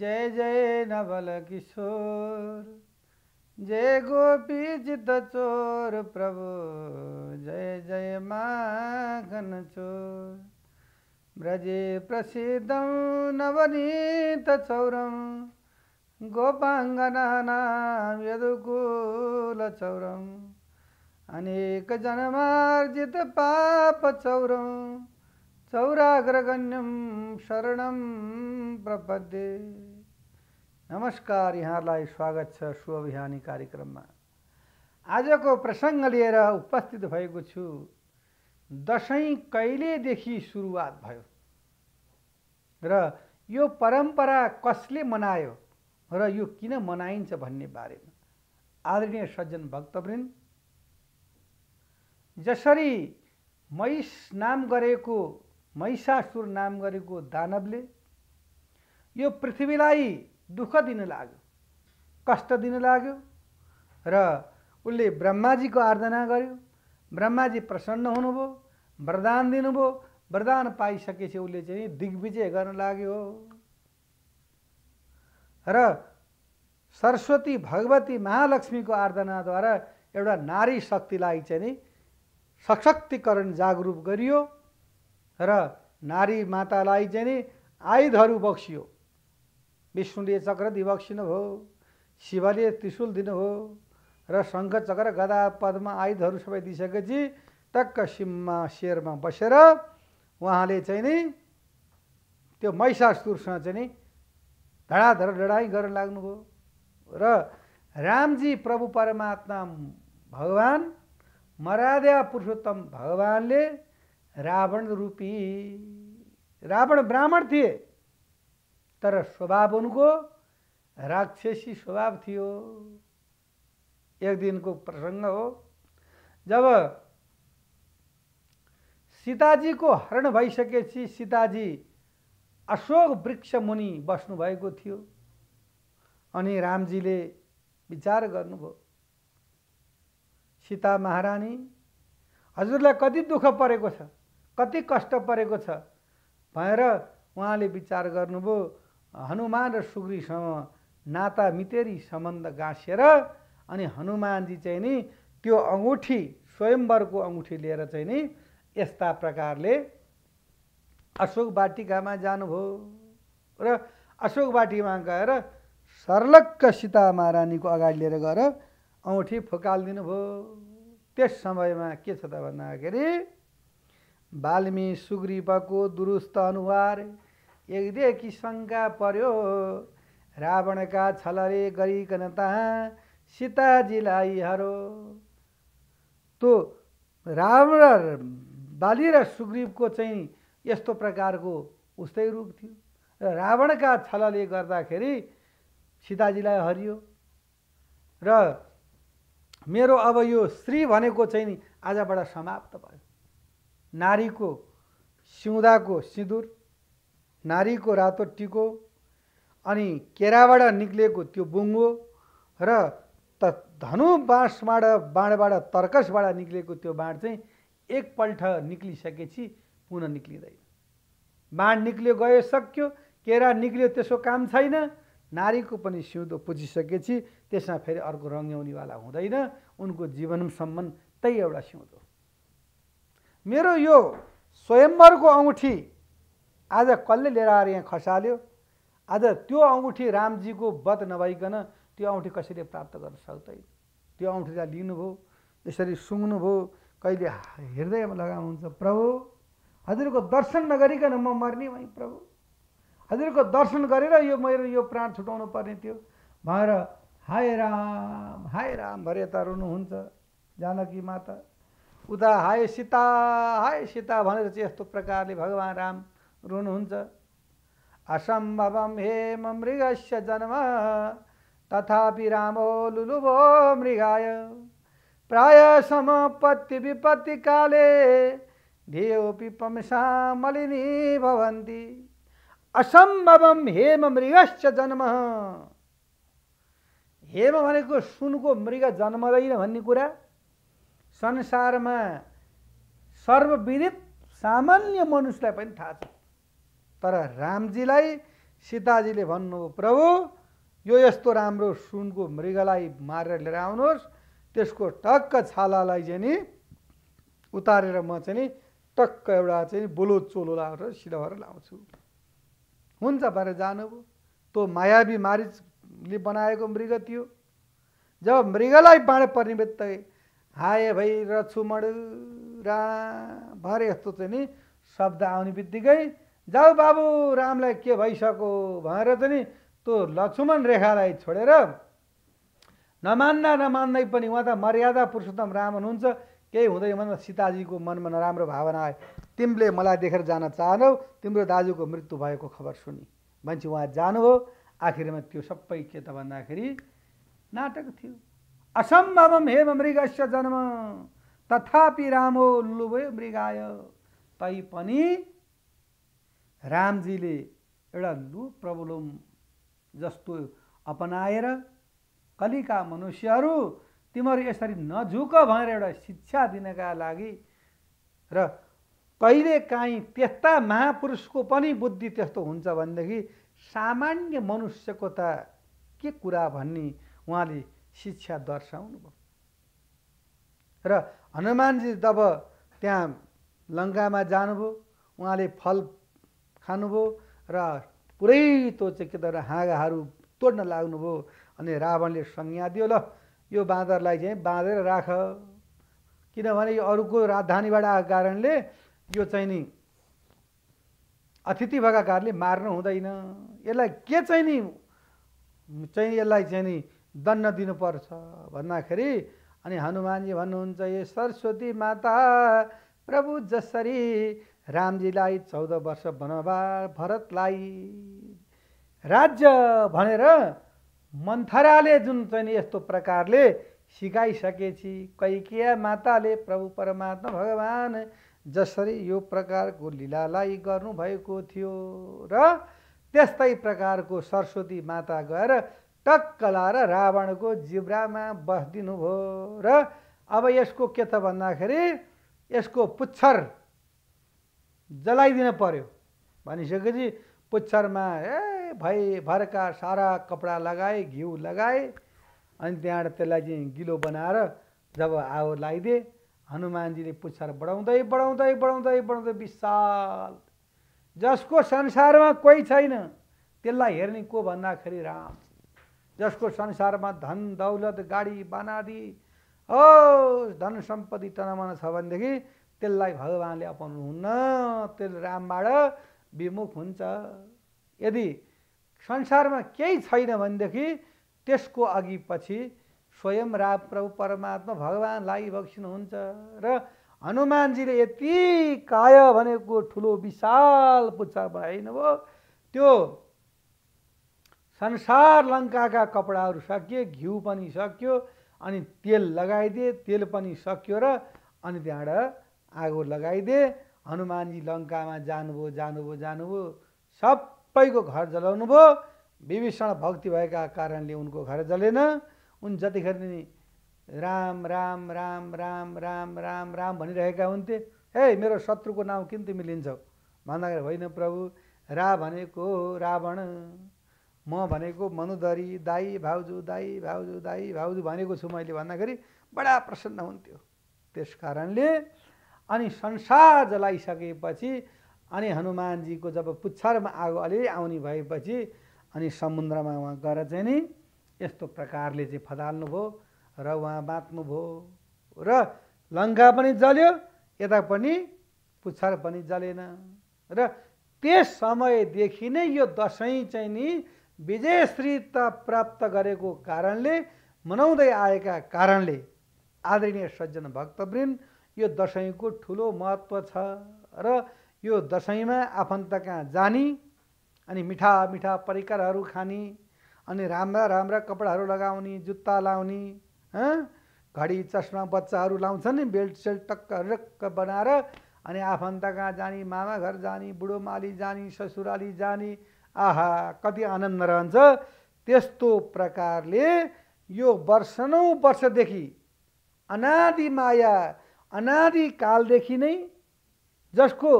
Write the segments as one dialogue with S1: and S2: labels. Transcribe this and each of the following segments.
S1: जय जय नवल किशोर जय गोपी चित चोर प्रभु जय जय माखन चोर ब्रजे चौर अनेक गोपाङ्गनानां यदुकूलचौरम् अनेकजन्मार्जितपापचौरं चौराग्रगण्यं शरण प्रपदे नमस्कार यहाँलाई स्वागत छ शुभबिहानी कार्यक्रममा आजको प्रसङ्ग लिएर उपस्थित भएको छु दसैँ कहिलेदेखि सुरुवात भयो र यो परम्परा कसले मनायो र यो किन मनाइन्छ भन्ने बारेमा आदरणीय सज्जन भक्तवृन्द जसरी मैस नाम गरेको महिषासुर नाम गरेको दानवले यो पृथ्वीलाई दुःख दिन लाग्यो कष्ट दिन लाग्यो र उसले ब्रह्माजीको आराधना गर्यो ब्रह्माजी प्रसन्न हुनुभयो वरदान दिनुभयो वरदान पाइसकेपछि उसले चाहिँ दिग्विजय गर्न लाग्यो र सरस्वती भगवती महालक्ष्मीको आराधनाद्वारा एउटा नारी शक्तिलाई चाहिँ नि सशक्तिकरण जागरुक गरियो र नारी मातालाई चाहिँ नि आयुधहरू बक्सियो विष्णुले चक्र दिवक्ष भयो शिवले त्रिशूल दिनुभयो र शङ्ख चक्र गदा पदमा आयुधहरू सबै दिइसकेपछि टक्क सिममा शेरमा बसेर उहाँले चाहिँ नि त्यो महिषासुरसँग चाहिँ नि धडाधड लडाइँ गर्न लाग्नुभयो र रामजी प्रभु परमात्मा भगवान् मर्यादा पुरुषोत्तम भगवानले रावण रूपी रावण ब्राह्मण थिए तर स्वभाव उनको राक्षसी स्वभाव थियो एक दिनको प्रसङ्ग हो जब सीताजीको हरण भइसकेपछि सीताजी अशोक वृक्ष मुनि बस्नुभएको थियो अनि रामजीले विचार गर्नुभयो सीता महारानी हजुरलाई कति दुःख परेको छ कति कष्ट परेको छ भनेर उहाँले विचार गर्नुभयो हनुमान र सुग्रीसँग नाता मितेरी सम्बन्ध गाँसेर अनि हनुमानजी चाहिँ नि त्यो अङ्गुठी स्वयम्वरको अङ्गुठी लिएर चाहिँ नि यस्ता प्रकारले अशोक बाटिकामा जानुभयो र अशोक बाटिकामा गएर सर्लक्क सीता महारानीको अगाडि लिएर गएर औँठी फुकालिदिनु भयो त्यस समयमा के छ त भन्दाखेरि बाल्मी सुग्रीवको दुरुस्त अनुहार एकदेखि शङ्का पर्यो रावणका छलले गरिकन तहाँ सीताजीलाई हरो तो रावण बाली र सुग्रीवको चाहिँ यस्तो प्रकारको उस्तै रूप थियो र रावणका छलले गर्दाखेरि सीताजीलाई हरियो र मेरो अब यो श्री भनेको चाहिँ आजबाट समाप्त भयो नारीको सिउँदाको सिँदुर नारीको रातो टिको अनि केराबाट निक्लिएको त्यो बुङ्गो र त धनु बाँसबाट बाँडबाट तर्कसबाट निक्लिएको त्यो बाँड चाहिँ एकपल्ट निक्लिसकेपछि पुनः निक्लिँदैन बाँड निक्लियो गयो सक्यो केरा निक्लियो त्यसो काम छैन नारीको पनि सिउँदो पुजिसकेपछि त्यसमा फेरि अर्को रङ्ग्याउनेवाला हुँदैन उनको जीवनसम्म त्यही एउटा सिउँदो मेरो यो स्वयम्वरको औँठी आज कसले लिएर आएर यहाँ खसाल्यो आज त्यो औँठी रामजीको वध नभइकन त्यो औँठी कसैले प्राप्त गर्न सक्दैन त्यो औँठीलाई लिनुभयो यसरी सुँग्नुभयो कहिले हृदयमा लगाउनुहुन्छ प्रभु हजुरको दर्शन नगरिकन म मर्ने भएँ प्रभु हजुरको दर्शन गरेर यो मेरो यो प्राण छुटाउनु पर्ने थियो भनेर हाय राम हाय राम भरे यता रुनुहुन्छ जानकी माता उता हाय सीता हाय सीता भनेर चाहिँ यस्तो प्रकारले भगवान् राम रुनुहुन्छ असम्भवम हेम मृगस्य जन्म तथापि रामो लुलुभो मृगाय प्राय समपत्ति विपत्ति काले धियोपि पिपमसा मलिनी भवन्ति असम्भवम हेम मृगस्य जन्म हेम भनेको सुनको मृग जन्मदैन भन्ने कुरा संसारमा सर्वविदित सामान्य मनुष्यलाई पनि थाहा छ तर रामजीलाई सीताजीले भन्नुभयो प्रभु यो यस्तो राम्रो सुनको मृगलाई मारेर लिएर आउनुहोस् त्यसको टक्क छालालाई चाहिँ नि उतारेर म चाहिँ नि टक्क एउटा चाहिँ बोलो चोलो लाएर सिधवर लाउँछु हुन्छ भनेर जानुभयो त्यो मायावी मारिचले बनाएको मृग थियो जब मृगलाई बाँड पर्ने बित्तिकै हाय भै र छुमण रा भरे यस्तो चाहिँ नि शब्द आउने बित्तिकै जाऊ बाबु रामलाई के भइसक्यो भनेर त नि त्यो लक्ष्मण रेखालाई छोडेर नमान्दा नमान्दै पनि उहाँ त मर्यादा पुरुषोत्तम राम हुनुहुन्छ केही हुँदै भन्दा सीताजीको मनमा नराम्रो भावना आयो तिमीले मलाई देखेर जान चाहनौ तिम्रो दाजुको मृत्यु भएको खबर सुनि भन्छ उहाँ जानुभयो आखिरमा त्यो सबै के त भन्दाखेरि नाटक थियो असम्भवम हेम मृगस्य जन्म तथापि रामो लुभयो मृगाय तै पनि रामजीले एउटा लु प्रब्लम जस्तो अपनाएर कलिका मनुष्यहरू तिमीहरू यसरी नझुक भनेर एउटा शिक्षा दिनका लागि र कहिलेकाहीँ त्यस्ता महापुरुषको पनि बुद्धि त्यस्तो हुन्छ भनेदेखि सामान्य मनुष्यको त के कुरा भन्ने उहाँले शिक्षा दर्शाउनु भयो र हनुमानजी जब त्यहाँ लङ्कामा जानुभयो उहाँले फल खानुभयो र पुरै त्यो चाहिँ के त हाँगाहरू तोड्न लाग्नुभयो अनि रावणले संज्ञा दियो ल यो बाँदरलाई चाहिँ बाँधेर राख किनभने यो अरूको राजधानीबाट आएको कारणले यो चाहिँ नि अतिथि भएका कारणले मार्नु हुँदैन यसलाई के चाहिँ नि चाहिँ यसलाई चाहिँ नि दण्ड दिनुपर्छ भन्दाखेरि अनि हनुमानजी भन्नुहुन्छ ए सरस्वती माता प्रभु जसरी रामजीलाई चौध वर्ष बनवा भरतलाई राज्य भनेर मन्थराले जुन चाहिँ यस्तो प्रकारले सिकाइसकेपछि कैकिया माताले प्रभु परमात्मा भगवान् जसरी यो प्रकारको लीलालाई गर्नुभएको थियो र त्यस्तै प्रकारको सरस्वती माता गएर टक्क लाएर रावणको जिब्रामा बसिदिनुभयो र अब यसको के त भन्दाखेरि यसको पुच्छर जलाइदिन पर्यो भनिसकेपछि पुच्छरमा ए भाइ भरका सारा कपडा लगाए घिउ लगाए अनि त्यहाँबाट त्यसलाई चाहिँ गिलो बनाएर जब आगो लगाइदिए हनुमानजीले पुच्छर बढाउँदै बढाउँदै बढाउँदै बढाउँदै विशाल जसको संसारमा कोही छैन त्यसलाई हेर्ने को भन्दाखेरि राम जसको संसारमा धन दौलत गाडी बनादी हो धन सम्पत्ति तनमना छ भनेदेखि त्यसलाई भगवान्ले अपनाउनुहुन्न त्यो रामबाट विमुख हुन्छ यदि संसारमा केही छैन भनेदेखि त्यसको अघि पछि स्वयं राम प्रभु परमात्मा भगवान्लाई बक्सिनुहुन्छ र हनुमानजीले यति काय भनेको ठुलो विशाल पुच्छा बनाइन भयो त्यो संसार लङ्काका कपडाहरू सकिए घिउ पनि सक्यो अनि तेल लगाइदिए तेल पनि सक्यो र अनि त्यहाँबाट आगो लगाइदिए हनुमानजी लङ्कामा जानुभयो जानुभयो जानुभयो सबैको घर जलाउनु भयो विभीषण भक्ति भएका कारणले उनको घर जलेन उन जतिखेर नि राम राम राम राम राम राम राम भनिरहेका हुन्थे हे मेरो शत्रुको नाउँ किन तिमी लिन्छौ भन्दाखेरि होइन प्रभु रा भनेको रावण म भनेको मनुधरी दाई भाउजू दाई भाउजू दाई भाउजू भनेको छु मैले भन्दाखेरि बडा प्रसन्न हुन्थ्यो त्यस कारणले अनि संसार जलाइसकेपछि अनि हनुमानजीको जब पुच्छरमा आगो अलिअलि आउने भएपछि अनि समुद्रमा उहाँ गएर चाहिँ नि यस्तो प्रकारले चाहिँ फदाल्नुभयो र उहाँ बाँच्नुभयो र लङ्का पनि जल्यो यता पनि पुच्छर पनि जलेन र त्यस समयदेखि नै यो दसैँ चाहिँ नि विजयश्रीता प्राप्त गरेको कारणले मनाउँदै आएका कारणले आदरणीय सज्जन भक्तवृन्द यो दसैँको ठुलो महत्त्व छ र यो दसैँमा आफन्त कहाँ जाने अनि मिठा मिठा परिकारहरू खाने अनि राम्रा राम्रा कपडाहरू लगाउने जुत्ता लाउने घडी चस्मा बच्चाहरू लाउँछन् नि बेल्ट सेल्ट टक्क रक्क बनाएर अनि आफन्त कहाँ जाने मामा घर जाने बुढोमाली माली जाने ससुराली जाने आहा कति आनन्द रहन्छ त्यस्तो प्रकारले यो वर्षनौ वर्षदेखि अनादि माया अनादिकालदेखि नै जसको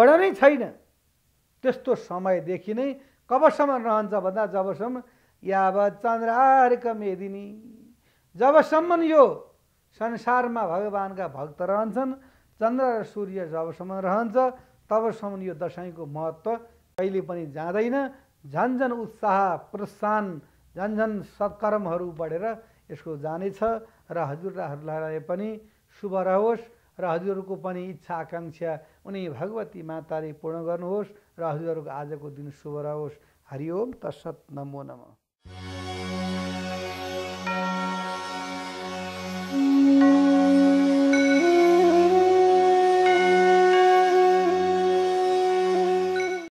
S1: गणनै छैन त्यस्तो समयदेखि नै कबसम्म रहन्छ भन्दा जबसम्म यावत चन्द्रार्क मेदिनी जबसम्म यो संसारमा भगवान्का भक्त रहन्छन् चन्द्र र सूर्य जबसम्म रहन्छ तबसम्म यो दसैँको महत्त्व कहिले पनि जाँदैन झन् झन् उत्साह प्रोत्साहन झन् झन् सत्कर्महरू बढेर यसको जानेछ र हजुरहरूलाई पनि शुभ रहोस् र हजुरहरूको पनि इच्छा आकाङ्क्षा उनी भगवती माताले पूर्ण गर्नुहोस् र हजुरहरूको आजको दिन शुभ रहोस् हरिओम तसत् नमो नमः